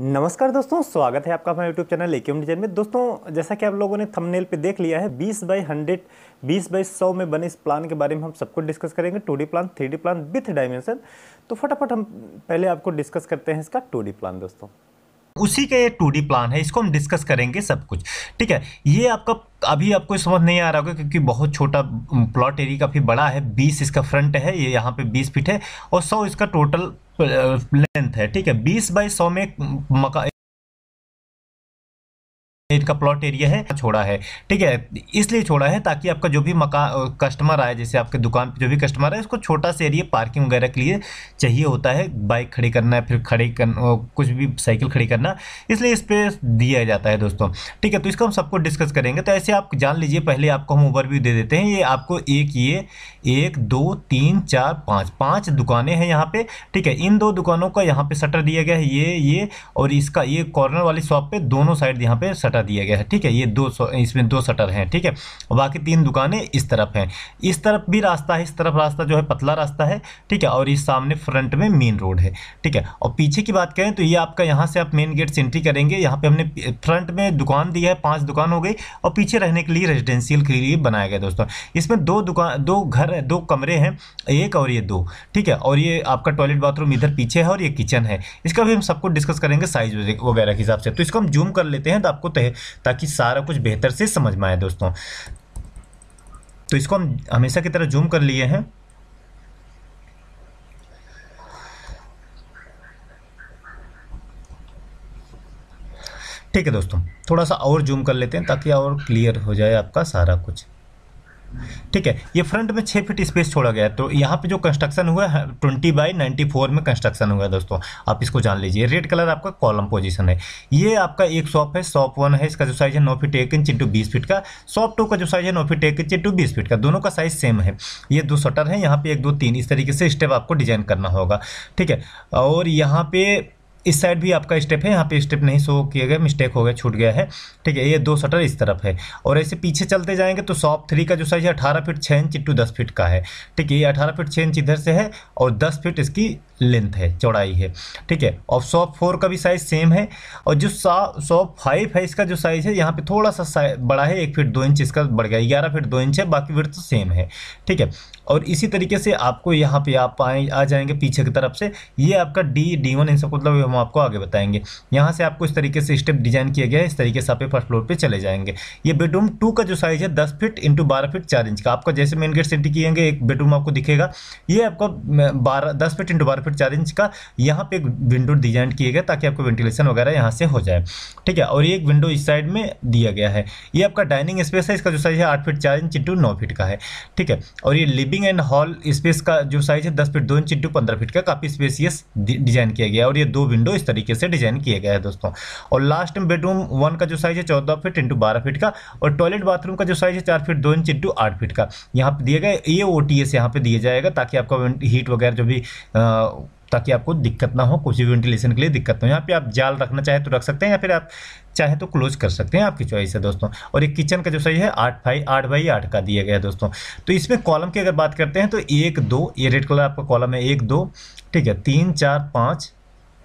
नमस्कार दोस्तों स्वागत है आपका हमारे यूट्यूब चैनल एकेम डिजाइन में दोस्तों जैसा कि आप लोगों ने थंबनेल पे देख लिया है 20 बाई 100 20 बाई 100 में बने इस प्लान के बारे में हम सबको डिस्कस करेंगे two plan three plan with dimension तो फटाफट हम पहले आपको डिस्कस करते हैं इसका टू प्लान दोस्तों उसी का ये टू प्लान है इसको हम डिस्कस करेंगे सब कुछ ठीक है ये आपका अभी आपको समझ नहीं आ रहा होगा क्योंकि बहुत छोटा प्लॉट एरिया काफ़ी बड़ा है 20 इसका फ्रंट है ये यहाँ पे 20 फीट है और 100 इसका टोटल लेंथ uh, है ठीक है बीस बाई सौ में मका इनका प्लॉट एरिया है छोड़ा है ठीक है इसलिए छोड़ा है ताकि आपका जो भी मकान कस्टमर आए जैसे आपके दुकान पे जो भी कस्टमर है उसको छोटा सा एरिया पार्किंग वगैरह के लिए चाहिए होता है बाइक खड़ी करना है फिर खड़े कर कुछ भी साइकिल खड़ी करना इसलिए इस पर दिया जाता है दोस्तों ठीक है तो इसको हम सबको डिस्कस करेंगे तो ऐसे आप जान लीजिए पहले आपको हम ओवरव्यू दे देते हैं ये आपको एक ये एक दो तीन चार पाँच पाँच दुकानें हैं यहाँ पे ठीक है इन दो दुकानों का यहाँ पे शटर दिया गया है ये ये और इसका ये कॉर्नर वाली शॉप पे दोनों साइड यहाँ पे शटर सटर दिया गया है ठीक है ये दो इसमें दो सटर हैं ठीक है बाकी तीन दुकानें इस तरफ हैं इस तरफ भी रास्ता है इस तरफ रास्ता जो है पतला रास्ता है ठीक है और इस सामने फ्रंट में मेन रोड है ठीक है और पीछे की बात करें तो ये आपका यहाँ से आप मेन गेट से एंट्री करेंगे यहाँ पर हमने फ्रंट में दुकान दी है पाँच दुकान हो गई और पीछे रहने के लिए रेजिडेंशियल के लिए बनाया गया दोस्तों इसमें दो दुकान दो घर दो कमरे हैं एक और ये दो ठीक है और ये आपका टॉयलेट बाथरूम इधर पीछे है और ये किचन है इसका भी हम सबको डिस्कस करेंगे साइज वगैरह के हिसाब से तो इसको हम जूम कर लेते हैं तो आपको तह ताकि सारा कुछ बेहतर से समझ में आए दोस्तों तो इसको हम हमेशा की तरह जूम कर लिए हैं ठीक है दोस्तों थोड़ा सा और जूम कर लेते हैं ताकि और क्लियर हो जाए आपका सारा कुछ ठीक है ये फ्रंट में छः फीट स्पेस छोड़ा गया तो यहाँ पे जो कंस्ट्रक्शन हुआ है ट्वेंटी बाई नाइन्टी फोर में कंस्ट्रक्शन हुआ है दोस्तों आप इसको जान लीजिए रेड कलर आपका कॉलम पोजीशन है ये आपका एक शॉप है शॉप वन है इसका जो साइज है नौ फीट एक इंच इंटू बीस फीट का शॉप टू का जो साइज है नौ फीट एक इंच इंटू बीस फीट का दोनों का साइज सेम है ये दो शटर है यहाँ पे एक दो तीन इस तरीके से स्टेप आपको डिजाइन करना होगा ठीक है और यहाँ पे इस साइड भी आपका स्टेप है यहाँ पे स्टेप नहीं शो किया गया मिस्टेक हो गया छूट गया है ठीक है ये दो शटर इस तरफ है और ऐसे पीछे चलते जाएंगे तो शॉप थ्री का जो साइज है अठारह फीट छः इंच टू दस फीट का है ठीक है ये अठारह फीट छः इंच इधर से है और दस फीट इसकी लेंथ है चौड़ाई है ठीक है और शॉप फोर का भी साइज सेम है और जो शॉप फाइव है इसका जो साइज है यहाँ पे थोड़ा सा बड़ा है एक फीट दो इंच इसका बढ़ गया ग्यारह फीट दो इंच है बाकी फिर तो सेम है ठीक है और इसी तरीके से आपको यहाँ पे आप आए आ जाएंगे पीछे की तरफ से ये आपका डी डी वन इन सब मतलब हम आपको आगे बताएंगे यहाँ से आपको इस तरीके से स्टेप डिजाइन किया गया है इस तरीके से आप फर्स्ट फ्लोर पर चले जाएंगे ये बेडरूम टू का जो साइज है दस फिट इंटू बारह फिट चार इंच का आपका जैसे मेन गेट सेंटी एंट्री किएंगे एक बेडरूम आपको दिखेगा ये आपको बारह दस फिट इंटू बारह फिट चार इंच का यहाँ पे एक विंडो डिजाइन किया गया ताकि आपको वेंटिलेशन वगैरह यहाँ से हो जाए ठीक है और ये एक विंडो इस साइड में दिया गया है ये आपका डाइनिंग स्पेस है इसका जो साइज है आठ फिट चार इंच इंटू नौ फिट का है ठीक है और ये लिविंग एंड हॉल स्पेस का जो साइज है दस फिट दो इंच इंटू पंद्रह फिट का काफ़ी स्पेसियस डिजाइन किया गया और ये दो विंडो इस तरीके से डिजाइन किया गया है दोस्तों और लास्ट में बेडरूम वन का जो साइज है चौदह फीट इंटू बारह फीट का और टॉयलेट बाथरूम का जो साइज है चार फीट दो इंच इंटू आठ फीट का यहाँ पे दिया गया ये ओ टी एस यहाँ पे दिया जाएगा ताकि आपका हीट वगैरह जो भी ताकि आपको दिक्कत ना हो कुछ भी वेंटिलेशन के लिए दिक्कत ना हो यहाँ पे आप जाल रखना चाहे तो रख सकते हैं या फिर आप चाहे तो क्लोज कर सकते हैं आपकी चॉइस है दोस्तों और एक किचन का जो सही है आठ बाई आठ बाई आठ का दिया गया है दोस्तों तो इसमें कॉलम की अगर बात करते हैं तो एक दो ये रेड कलर आपका कॉलम है एक दो ठीक है तीन चार पाँच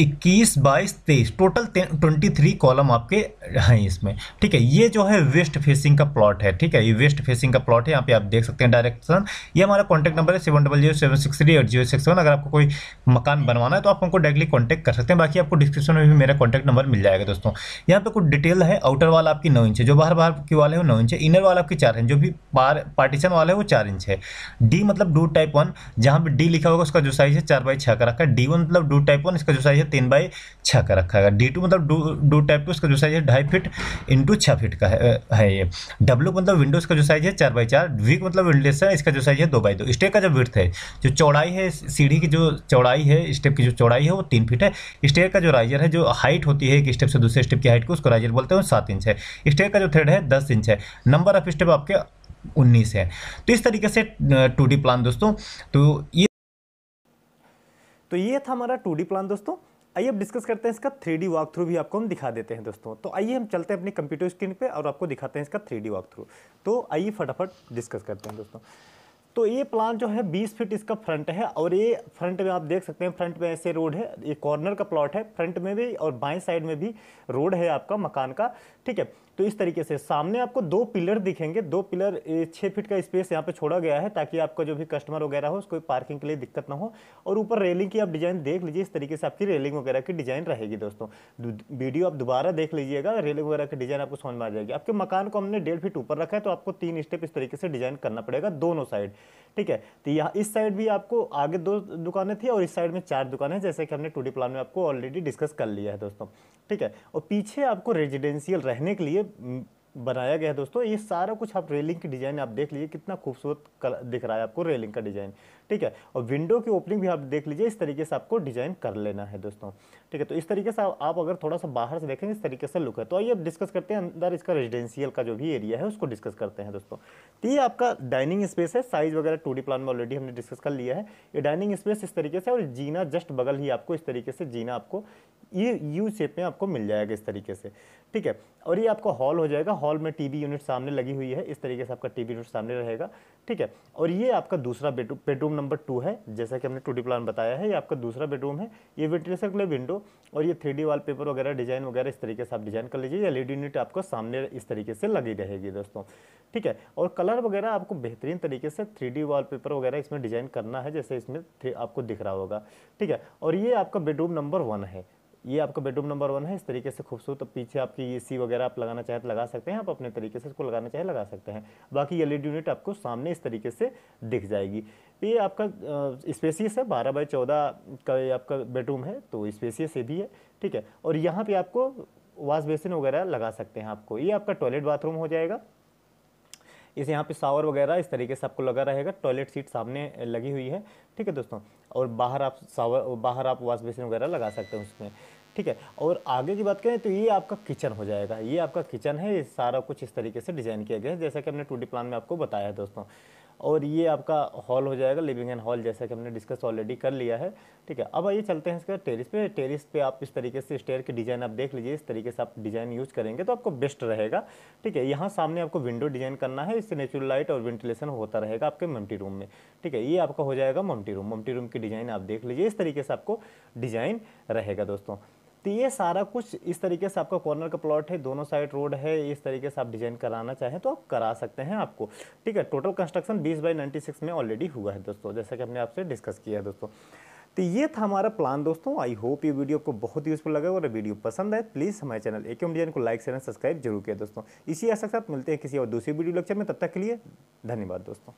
इक्कीस बाईस तेईस टोटल ट्वेंटी थ्री कॉलम आपके हैं इसमें ठीक है ये जो है वेस्ट फेसिंग का प्लॉट है ठीक है ये वेस्ट फेसिंग का प्लॉट है यहाँ पे आप देख सकते हैं डायरेक्शन ये हमारा कॉन्टैक्ट नंबर है seven double zero seven six three eight zero six seven अगर आपको कोई मकान बनवाना है तो आप हमको डायरेक्टली कॉन्टैक्ट कर सकते हैं बाकी आपको डिस्क्रिप्शन में भी मेरा कॉन्टैक्ट नंबर मिल जाएगा दोस्तों यहाँ पे कुछ डिटेल है आउटर वाला आपकी नौ इंच है जो बाहर बाहर की वाले हैं वो नौ इंच है इनर वाला आपकी चार इंच जो भी पार्टीशन वाला है वो चार इंच है डी मतलब डू टाइप वन जहाँ पर डी लिखा होगा उसका जो साइज है चार बाई छः का रखा है डी वन मतलब डू टाइप वन इसका जो साइज है तीन बाई छः का रखा है डी टू मतलब डू डू टाइप टू उसका जो साइज है ढाई फिट इंटू छः फिट का है, ये डब्लू मतलब विंडोज का जो साइज है चार बाई चार वीक मतलब विंडोज है इसका जो साइज है दो बाई दो स्टेप का जो विर्थ है जो चौड़ाई है सीढ़ी की जो चौड़ाई है स्टेप की जो चौड़ाई है वो तीन फिट है स्टेयर का जो राइजर है जो हाइट होती है एक स्टेप से दूसरे स्टेप की हाइट को उसको राइजर बोलते हैं सात इंच है स्टेयर का जो थ्रेड है दस इंच है नंबर ऑफ स्टेप आपके उन्नीस है तो इस तरीके से टू प्लान दोस्तों तो ये तो ये था हमारा टू प्लान दोस्तों आइए अब डिस्कस करते हैं इसका थ्री डी वॉक थ्रू भी आपको हम दिखा देते हैं दोस्तों तो आइए हम चलते हैं अपने कंप्यूटर स्क्रीन पे और आपको दिखाते हैं इसका थ्री डी वॉक थ्रू तो आइए फटाफट डिस्कस करते हैं दोस्तों तो ये प्लान जो है 20 फीट इसका फ्रंट है और ये फ्रंट में आप देख सकते हैं फ्रंट में ऐसे रोड है ये कॉर्नर का प्लॉट है फ्रंट में भी और बाएं साइड में भी रोड है आपका मकान का ठीक है तो इस तरीके से सामने आपको दो पिलर दिखेंगे दो पिलर छः फीट का स्पेस यहाँ पे छोड़ा गया है ताकि आपका जो भी कस्टमर वगैरह हो उसको पार्किंग के लिए दिक्कत ना हो और ऊपर रेलिंग की आप डिज़ाइन देख लीजिए इस तरीके से आपकी रेलिंग वगैरह की डिज़ाइन रहेगी दोस्तों वीडियो आप दोबारा देख लीजिएगा रेलिंग वगैरह की डिज़ाइन आपको समझ में आ जाएगी आपके मकान को हमने डेढ़ फीट ऊपर रखा है तो आपको तीन स्टेप इस तरीके से डिज़ाइन करना पड़ेगा दोनों साइड ठीक है तो यहाँ इस साइड भी आपको आगे दो दुकानें थी और इस साइड में चार दुकानें जैसे कि हमने टू प्लान में आपको ऑलरेडी डिस्कस कर लिया है दोस्तों ठीक है और पीछे आपको रेजिडेंशियल रहने के लिए बनाया गया है दोस्तों ये सारा कुछ आप रेलिंग की डिज़ाइन आप देख लीजिए कितना खूबसूरत दिख रहा है आपको रेलिंग का डिज़ाइन ठीक है और विंडो की ओपनिंग भी आप देख लीजिए इस तरीके से आपको डिज़ाइन कर लेना है दोस्तों ठीक है तो इस तरीके से आप अगर थोड़ा सा बाहर से देखेंगे इस तरीके से लुक है तो आइए अब डिस्कस करते हैं अंदर इसका रेजिडेंशियल का जो भी एरिया है उसको डिस्कस करते हैं दोस्तों तो ये आपका डाइनिंग स्पेस है साइज़ वगैरह टू प्लान में ऑलरेडी हमने डिस्कस कर लिया है ये डाइनिंग स्पेस इस तरीके से और जीना जस्ट बगल ही आपको इस तरीके से जीना आपको ये यू शेप में आपको मिल जाएगा इस तरीके से ठीक है और ये आपका हॉल हो जाएगा हॉल में टीवी यूनिट सामने लगी हुई है इस तरीके से आपका टीवी यूनिट सामने रहेगा ठीक है और ये आपका दूसरा बेडरूम बेडरूम नंबर टू है जैसा कि हमने टू प्लान बताया है ये आपका दूसरा बेडरूम है ये वेंटिलेशन के लिए विंडो और ये थ्री वॉलपेपर वगैरह डिजाइन वगैरह इस तरीके से आप डिजाइन कर लीजिए एल यूनिट आपको सामने इस तरीके से लगी रहेगी दोस्तों ठीक है और कलर वगैरह आपको बेहतरीन तरीके से थ्री वॉलपेपर वगैरह इसमें डिजाइन करना है जैसे इसमें आपको दिख रहा होगा ठीक है और ये आपका बेडरूम नंबर वन है ये आपका बेडरूम नंबर वन है इस तरीके से खूबसूरत पीछे आपकी ए सी वगैरह आप लगाना चाहें तो लगा सकते हैं आप अपने तरीके से इसको लगाना चाहे लगा सकते हैं बाकी एल यूनिट आपको सामने इस तरीके से दिख जाएगी ये आपका स्पेसियस है बारह बाई चौदह का ये आपका बेडरूम है तो स्पेसियस ये भी है ठीक है और यहाँ पर आपको वाश बेसिन वगैरह लगा सकते हैं आपको ये आपका टॉयलेट बाथरूम हो जाएगा इस यहाँ पे शावर वगैरह इस तरीके से आपको लगा रहेगा टॉयलेट सीट सामने लगी हुई है ठीक है दोस्तों और बाहर आप शावर बाहर आप वॉश बेसिन वगैरह लगा सकते हैं उसमें ठीक है और आगे की बात करें तो ये आपका किचन हो जाएगा ये आपका किचन है ये सारा कुछ इस तरीके से डिज़ाइन किया गया है जैसा कि हमने टू प्लान में आपको बताया है दोस्तों और ये आपका हॉल हो जाएगा लिविंग एंड हॉल जैसा कि हमने डिस्कस ऑलरेडी कर लिया है ठीक है अब आइए चलते हैं इसका टेरिस पे टेरिस पे आप इस तरीके से स्टेयर के डिज़ाइन आप देख लीजिए इस तरीके से आप डिज़ाइन यूज करेंगे तो आपको बेस्ट रहेगा ठीक है यहाँ सामने आपको विंडो डिज़ाइन करना है इससे नेचुरल लाइट और वेंटिलेशन होता रहेगा आपके ममटी रूम में ठीक है ये आपका हो जाएगा ममटी रूम मम्टी रूम की डिज़ाइन आप देख लीजिए इस तरीके से आपको डिज़ाइन रहेगा दोस्तों तो ये सारा कुछ इस तरीके से आपका कॉर्नर का प्लॉट है दोनों साइड रोड है इस तरीके से आप डिजाइन कराना चाहें तो आप करा सकते हैं आपको ठीक है टोटल कंस्ट्रक्शन 20 बाई 96 में ऑलरेडी हुआ है दोस्तों जैसा कि हमने आपसे डिस्कस किया है दोस्तों तो ये था हमारा प्लान दोस्तों आई होप ये वीडियो आपको बहुत यूजफुल लगा और वीडियो पसंद है प्लीज़ हमारे चैनल ए डिजाइन को लाइक शेयर सब्सक्राइब जरूर किया दोस्तों इसी आशा के साथ मिलते हैं किसी और दूसरी वीडियो लेक्चर में तब तक के लिए धन्यवाद दोस्तों